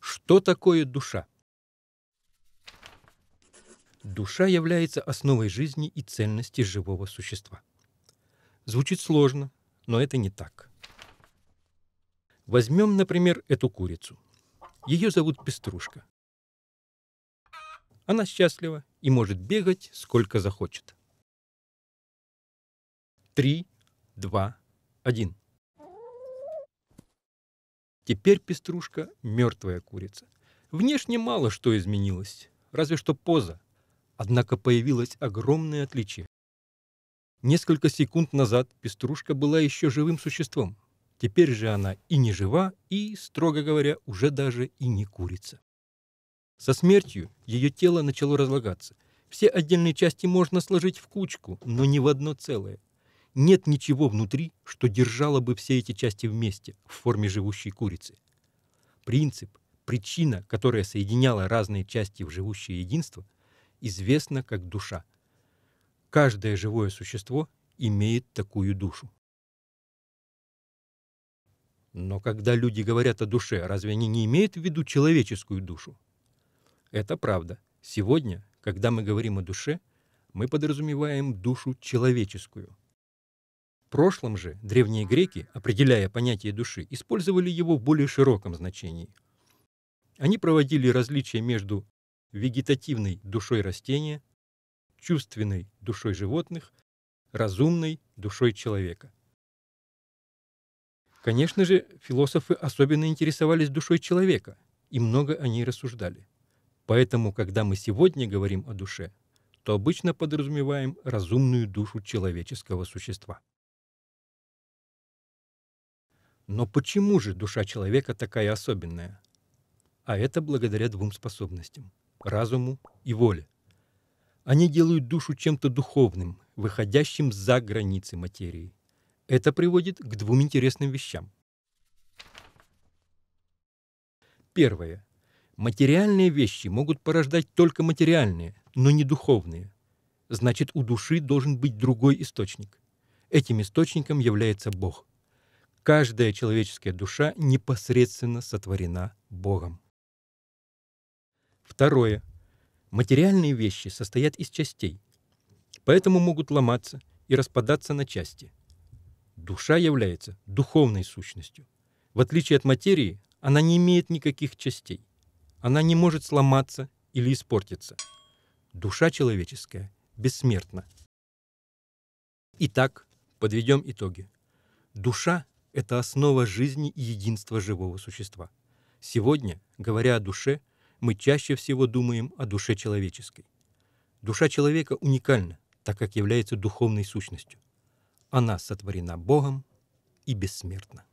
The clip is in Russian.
Что такое душа? Душа является основой жизни и цельности живого существа. Звучит сложно, но это не так. Возьмем, например, эту курицу. Ее зовут Пеструшка. Она счастлива и может бегать сколько захочет. Три, два, один. Теперь пеструшка — мертвая курица. Внешне мало что изменилось, разве что поза. Однако появилось огромное отличие. Несколько секунд назад пеструшка была еще живым существом. Теперь же она и не жива, и, строго говоря, уже даже и не курица. Со смертью ее тело начало разлагаться. Все отдельные части можно сложить в кучку, но не в одно целое нет ничего внутри, что держало бы все эти части вместе в форме живущей курицы. Принцип, причина, которая соединяла разные части в живущее единство, известна как душа. Каждое живое существо имеет такую душу. Но когда люди говорят о душе, разве они не имеют в виду человеческую душу? Это правда. Сегодня, когда мы говорим о душе, мы подразумеваем душу человеческую – в прошлом же древние греки, определяя понятие души, использовали его в более широком значении. Они проводили различия между вегетативной душой растения, чувственной душой животных, разумной душой человека. Конечно же, философы особенно интересовались душой человека, и много о ней рассуждали. Поэтому, когда мы сегодня говорим о душе, то обычно подразумеваем разумную душу человеческого существа. Но почему же душа человека такая особенная? А это благодаря двум способностям – разуму и воле. Они делают душу чем-то духовным, выходящим за границы материи. Это приводит к двум интересным вещам. Первое. Материальные вещи могут порождать только материальные, но не духовные. Значит, у души должен быть другой источник. Этим источником является Бог – каждая человеческая душа непосредственно сотворена Богом. Второе. Материальные вещи состоят из частей, поэтому могут ломаться и распадаться на части. Душа является духовной сущностью. В отличие от материи, она не имеет никаких частей. Она не может сломаться или испортиться. Душа человеческая бессмертна. Итак, подведем итоги. Душа это основа жизни и единства живого существа. Сегодня, говоря о душе, мы чаще всего думаем о душе человеческой. Душа человека уникальна, так как является духовной сущностью. Она сотворена Богом и бессмертна.